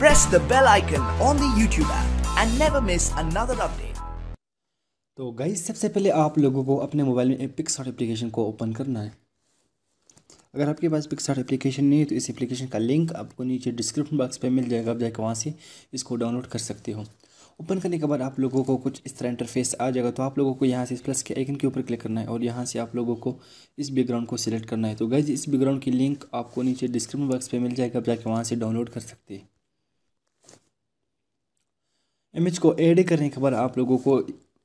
press the bell icon on the YouTube app and never miss another update. तो guys सबसे पहले आप लोगों को अपने मोबाइल में पिक्सार्ट एप्लीकेशन को ओपन करना है अगर आपके पास पिक्सार्ट एप्लीकेशन नहीं है तो इस एप्लीकेशन का लिंक आपको नीचे डिस्क्रिप्शन बॉक्स पर मिल जाएगा आप जाकर वहाँ से इसको डाउनलोड कर सकते हो ओपन करने के बाद आप लोगों को कुछ इस तरह इंटरफेस आ जाएगा तो आप लोगों को यहाँ से इस प्लस के आइकन के ऊपर क्लिक करना है और यहाँ से आप लोगों को इस बैकग्राउंड को सिलेक्ट करना है तो गाइज इस बैकग्राउंड की लिंक आपको नीचे डिस्क्रिप्शन बॉक्स पर मिल जाएगा आप जाके वहाँ से डाउनलोड कर सकते हैं इमेज को ऐड करने के बाद आप लोगों को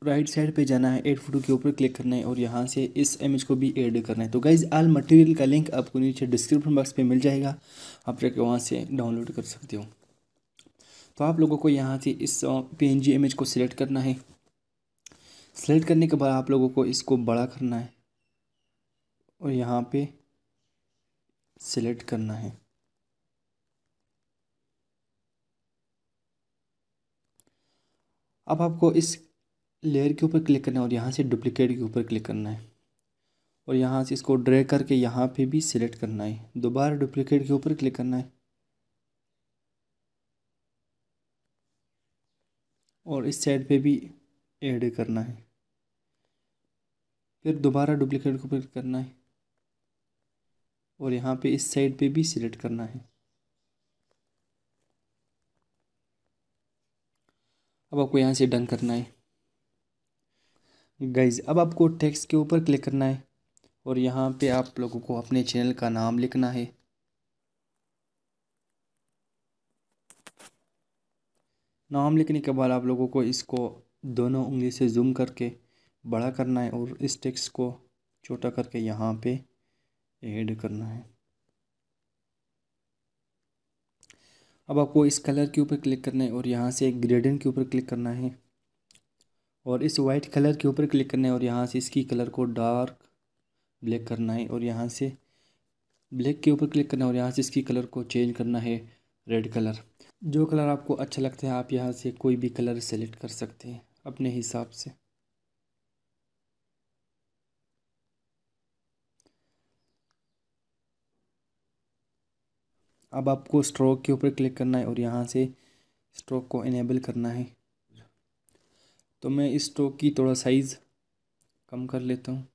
राइट साइड पे जाना है एड फोटो के ऊपर क्लिक करना है और यहाँ से इस इमेज को भी ऐड करना है तो गाइज आल मटेरियल का लिंक आपको नीचे डिस्क्रिप्शन बॉक्स पे मिल जाएगा आप जाके वहाँ से डाउनलोड कर सकते हो तो आप लोगों को यहाँ से इस पी इमेज को सिलेक्ट करना है सिलेक्ट करने के बाद आप लोगों को इसको बड़ा करना है और यहाँ पर सिलेक्ट करना है अब आपको इस लेयर के ऊपर क्लिक करना है और यहाँ से डुप्लीकेट के ऊपर क्लिक करना है और यहाँ से इसको ड्रैग करके यहाँ पे भी सिलेक्ट करना है दोबारा डुप्लीकेट के ऊपर क्लिक करना है और इस साइड पे भी ऐड करना है फिर दोबारा डुप्लीकेट के ऊपर क्लिक करना है और यहाँ पे इस साइड पे भी सिलेक्ट करना है अब आपको यहाँ से डन करना है गाइज अब आपको टेक्स्ट के ऊपर क्लिक करना है और यहाँ पे आप लोगों को अपने चैनल का नाम लिखना है नाम लिखने के बाद आप लोगों को इसको दोनों उंगली से जूम करके बड़ा करना है और इस टेक्स्ट को छोटा करके यहाँ पे ऐड करना है अब आपको इस कलर के ऊपर क्लिक करना है और यहाँ से एक ग्रेडन के ऊपर क्लिक करना है और इस वाइट कलर के ऊपर क्लिक करना है और यहाँ से इसकी कलर को डार्क ब्लैक करना है और यहाँ से ब्लैक के ऊपर क्लिक करना है और यहाँ से इसकी कलर को चेंज करना है रेड कलर जो कलर आपको अच्छा लगता है आप यहाँ से कोई भी कलर सेलेक्ट कर सकते हैं अपने हिसाब से अब आपको स्ट्रोक के ऊपर क्लिक करना है और यहाँ से स्ट्रोक को इनेबल करना है तो मैं इस स्ट्रोक की थोड़ा साइज़ कम कर लेता हूँ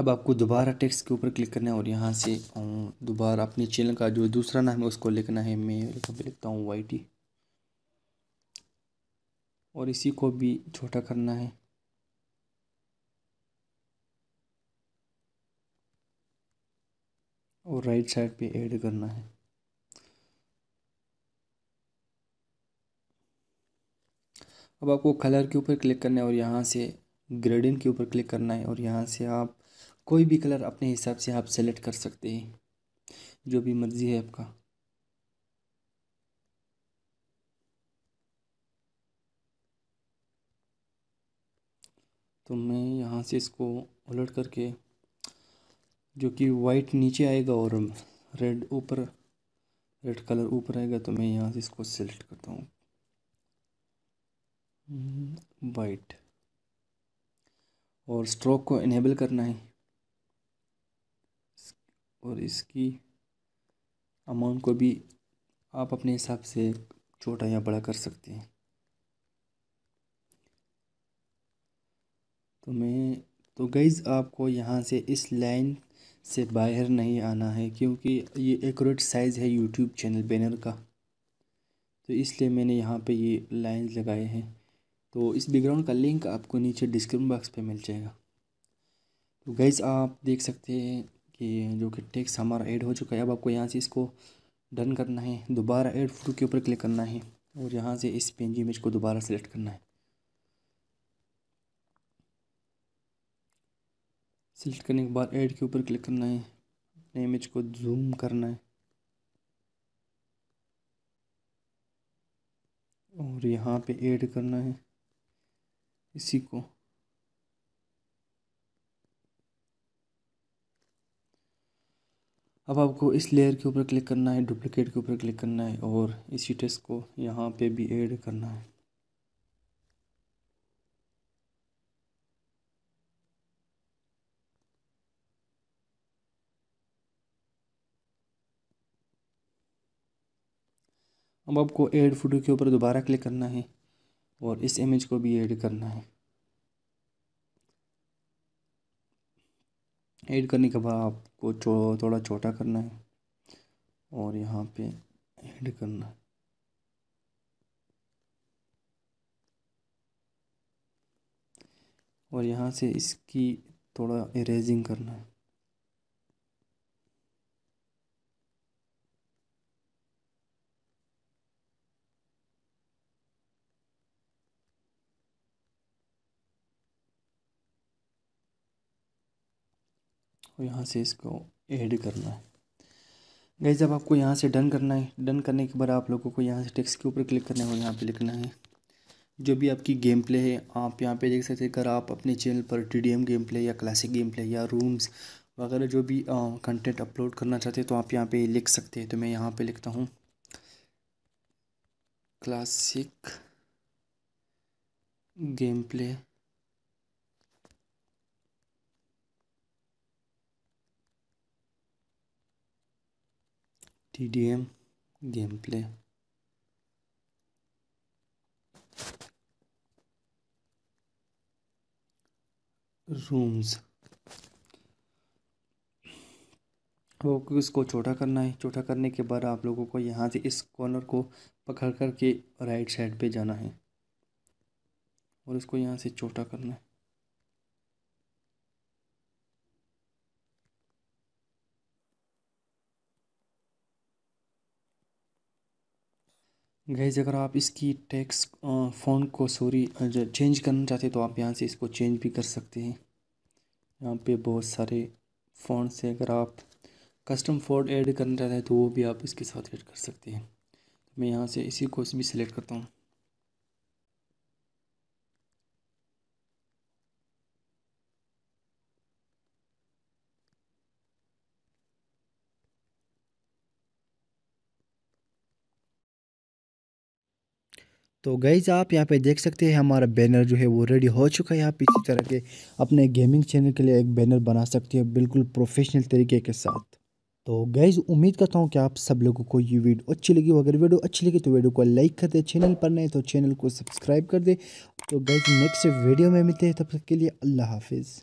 अब आपको दोबारा टेक्स्ट के ऊपर क्लिक करना है और यहाँ से दोबारा अपने चैनल का जो दूसरा नाम है उसको लिखना है मैं लिखता हूँ वाई टी और इसी को भी छोटा करना है राइट साइड पे ऐड करना है अब आपको कलर के ऊपर क्लिक करना है और यहाँ से ग्रेडिंग के ऊपर क्लिक करना है और यहाँ से आप कोई भी कलर अपने हिसाब से आप सेलेक्ट कर सकते हैं जो भी मर्ज़ी है आपका तो मैं यहाँ से इसको उलट करके जो कि वाइट नीचे आएगा और रेड ऊपर रेड कलर ऊपर आएगा तो मैं यहाँ से इसको सेलेक्ट करता हूँ वाइट और स्ट्रोक को इनेबल करना है और इसकी अमाउंट को भी आप अपने हिसाब से छोटा या बड़ा कर सकते हैं तो मैं तो गईज़ आपको यहाँ से इस लाइन से बाहर नहीं आना है क्योंकि ये एकट साइज़ है यूट्यूब चैनल बैनर का तो इसलिए मैंने यहाँ पे ये लाइंस लगाए हैं तो इस बैकग्राउंड का लिंक आपको नीचे डिस्क्रिप्शन बॉक्स पे मिल जाएगा तो गैस आप देख सकते हैं कि जो कि टेक्स हमारा ऐड हो चुका है अब आपको यहाँ से इसको डन करना है दोबारा ऐड फोटो के ऊपर क्लिक करना है और यहाँ से इस पेंजी इमेज को दोबारा सेलेक्ट करना है सिलेक्ट करने के बाद ऐड के ऊपर क्लिक करना है अपने इमेज को जूम करना है और यहाँ पे ऐड करना है इसी को अब आपको इस लेयर के ऊपर क्लिक करना है डुप्लीकेट के ऊपर क्लिक करना है और इसी टेस्ट को यहाँ पे भी ऐड करना है अब आपको ऐड फोटो के ऊपर दोबारा क्लिक करना है और इस इमेज को भी ऐड करना है ऐड करने के बाद आपको चो, थोड़ा छोटा करना है और यहाँ पे ऐड करना है और यहाँ से इसकी थोड़ा इरेजिंग करना है और यहाँ से इसको ऐड करना है गई जब आपको यहाँ से डन करना है डन करने के बाद आप लोगों को यहाँ से टेक्स्ट के ऊपर क्लिक करना है और यहाँ पे लिखना है जो भी आपकी गेम प्ले है आप यहाँ पे देख सकते हैं अगर आप अपने चैनल पर T D M game play या क्लासिक गेम प्ले या रूम्स वगैरह जो भी कंटेंट अपलोड करना चाहते हैं तो आप यहाँ पे लिख सकते हैं तो मैं यहाँ पे लिखता हूँ classic game play TDM gameplay. Rooms आपको इसको छोटा करना है छोटा करने के बाद आप लोगों को यहाँ से इस कॉर्नर को पकड़ कर के राइट साइड पे जाना है और इसको यहाँ से छोटा करना है गैज़ अगर आप इसकी टैक्स फ़ोन को सॉरी चेंज करना चाहते हैं तो आप यहाँ से इसको चेंज भी कर सकते हैं यहाँ पे बहुत सारे फ़ोन से अगर आप कस्टम फोन ऐड करना चाहते हैं तो वो भी आप इसके साथ ऐड कर सकते हैं तो मैं यहाँ से इसी को भी सिलेक्ट करता हूँ तो गईज़ आप यहाँ पे देख सकते हैं हमारा बैनर जो है वो रेडी हो चुका है आप इसी तरह के अपने गेमिंग चैनल के लिए एक बैनर बना सकते हैं बिल्कुल प्रोफेशनल तरीके के साथ तो गैज़ उम्मीद करता हूँ कि आप सब लोगों को ये वीडियो अच्छी लगी हो अगर वीडियो अच्छी लगी तो वीडियो को लाइक कर दे चैनल पर नहीं तो चैनल को सब्सक्राइब कर दे तो गैज़ नेक्स्ट वीडियो में मिलते हैं तब तक के लिए अल्लाह हाफिज़